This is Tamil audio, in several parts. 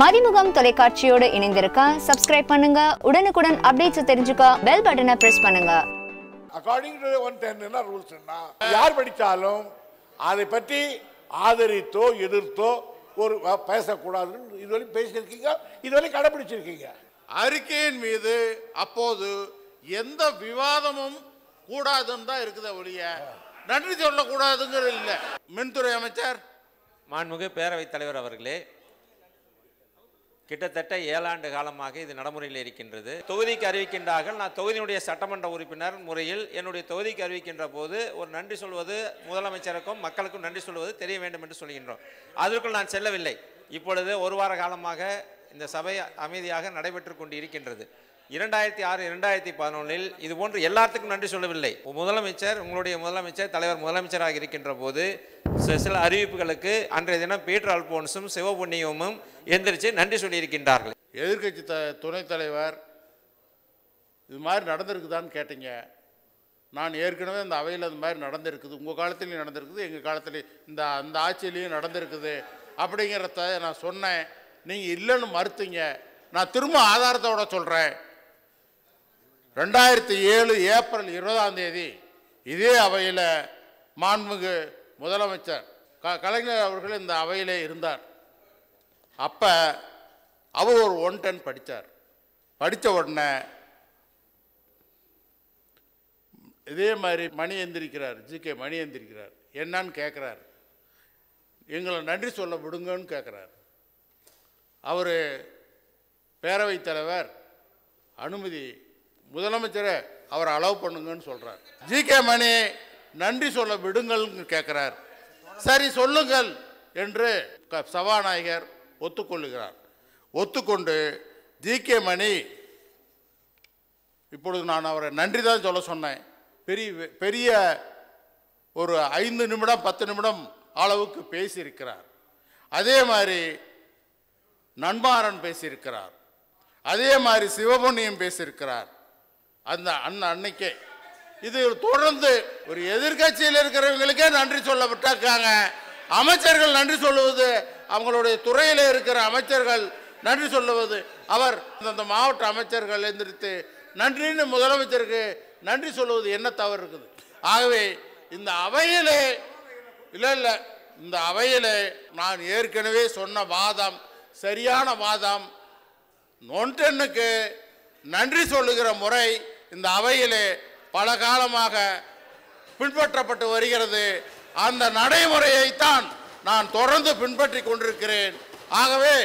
மதிமுகம் தொலைக்காட்சியோடு இணைந்திருக்க சப்ஸ்கிரைப் பண்ணுங்க உடனுக்குடன் அப்டேட்ஸ் தெரிஞ்சுக்க பெல் பட்டனை பிரஸ் பண்ணுங்க அகார்டிங் டு ஒன் டென் என்ன ரூல்ஸ்னா யார் படித்தாலும் அதை பற்றி ஆதரித்தோ எதிர்த்தோ ஒரு பேசக்கூடாதுன்னு இதுவரை பேசியிருக்கீங்க இதுவரை கடைபிடிச்சிருக்கீங்க அறிக்கையின் மீது அப்போது எந்த விவாதமும் கூடாதுன்னு தான் இருக்குது ஒழிய நன்றி சொல்லக்கூடாதுங்கிறது இல்லை மின்துறை அமைச்சர் மாண்புமிகு பேரவைத் தலைவர் அவர்களே கிட்டத்தட்ட ஏழாண்டு காலமாக இது நடைமுறையில் இருக்கின்றது தொகுதிக்கு அறிவிக்கின்றார்கள் நான் தொகுதியினுடைய சட்டமன்ற உறுப்பினர் முறையில் என்னுடைய தொகுதிக்கு அறிவிக்கின்ற போது ஒரு நன்றி சொல்வது முதலமைச்சருக்கும் மக்களுக்கும் நன்றி சொல்வது தெரிய வேண்டும் என்று சொல்கின்றோம் அதற்குள் நான் செல்லவில்லை இப்பொழுது ஒரு வார காலமாக இந்த சபை அமைதியாக நடைபெற்று கொண்டு இருக்கின்றது இரண்டாயிரத்தி ஆறு இரண்டாயிரத்தி பதினொன்றில் இது போன்று எல்லாத்துக்கும் நன்றி சொல்லவில்லை முதலமைச்சர் உங்களுடைய முதலமைச்சர் தலைவர் முதலமைச்சராக இருக்கின்ற போது சில அறிவிப்புகளுக்கு அன்றைய தினம் பீட்டர் அல்போன்ஸும் சிவபுண்ணியமும் எந்திரிச்சு நன்றி சொல்லியிருக்கின்றார்கள் எதிர்கட்சி த துணைத் தலைவர் இது மாதிரி நடந்திருக்குதான்னு கேட்டீங்க நான் ஏற்கனவே இந்த அவையில் அது மாதிரி நடந்திருக்குது உங்கள் காலத்துலேயும் நடந்திருக்குது எங்கள் காலத்துலேயும் இந்த அந்த ஆட்சியிலையும் நடந்திருக்குது அப்படிங்கிறத நான் சொன்னேன் நீங்கள் இல்லைன்னு மறுத்தீங்க நான் திரும்ப ஆதாரத்தோட சொல்கிறேன் ரெண்டாயிரத்தி ஏழு ஏப்ரல் இருபதாம் தேதி இதே அவையில் மாண்புமிகு முதலமைச்சர் க கலைஞர் அவர்கள் இந்த அவையிலே இருந்தார் அப்போ அவர் ஒரு ஒன் டென் படித்தார் படித்த உடனே இதே மாதிரி மணி எந்திரிக்கிறார் ஜி கே மணி எந்திரிக்கிறார் என்னன்னு கேட்குறாரு எங்களை நன்றி சொல்ல விடுங்கன்னு கேட்குறார் அவர் பேரவைத் தலைவர் அனுமதி முதலமைச்சரே அவரை அலோவ் பண்ணுங்கன்னு சொல்கிறார் ஜி கே மணி நன்றி சொல்ல விடுங்கள்னு கேட்குறார் சரி சொல்லுங்கள் என்று சபாநாயகர் ஒத்துக்கொள்ளுகிறார் ஒத்துக்கொண்டு ஜி கே மணி இப்பொழுது நான் அவரை நன்றி தான் சொல்ல சொன்னேன் பெரிய பெரிய ஒரு ஐந்து நிமிடம் பத்து நிமிடம் அளவுக்கு பேசியிருக்கிறார் அதே மாதிரி நண்பாரன் பேசியிருக்கிறார் அதே மாதிரி சிவபொன்னியும் பேசியிருக்கிறார் அந்த அண்ணன் அன்னைக்கே இது தொடர்ந்து ஒரு எதிர்கட்சியில் இருக்கிறவங்களுக்கே நன்றி சொல்லப்பட்டிருக்காங்க அமைச்சர்கள் நன்றி சொல்லுவது அவங்களுடைய துறையில் இருக்கிற அமைச்சர்கள் நன்றி சொல்லுவது அவர் அந்த மாவட்ட அமைச்சர்கள் எந்திரித்து நன்றின்னு முதலமைச்சருக்கு நன்றி சொல்லுவது என்ன தவறு இருக்குது ஆகவே இந்த அவையிலே இல்லை இல்லை இந்த அவையிலே நான் ஏற்கனவே சொன்ன வாதம் சரியான வாதம் நோன்டென்னுக்கு நன்றி சொல்லுகிற முறை இந்த அவையிலே பல காலமாக பின்பற்றப்பட்டு வருகிறது அந்த நடைமுறையைத்தான் நான் தொடர்ந்து பின்பற்றி கொண்டிருக்கிறேன் ஆகவே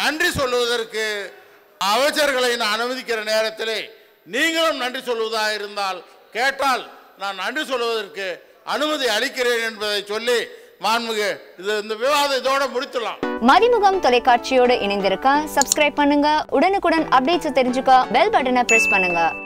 நன்றி சொல்லுவதற்கு அமைச்சர்களை நான் அனுமதிக்கிற நேரத்திலே நீங்களும் நன்றி சொல்வதாக இருந்தால் கேட்டால் நான் நன்றி சொல்வதற்கு அனுமதி அளிக்கிறேன் என்பதை சொல்லி மாண்புமிகு இது இந்த விவாதம் இதோட முடித்துலாம் மதிமுகம் தொலைக்காட்சியோடு இணைந்திருக்க சப்ஸ்கிரைப் பண்ணுங்க உடனுக்குடன் அப்டேட்ஸ் தெரிஞ்சுக்க பெல் பட்டனை பிரஸ் பண்ணுங்க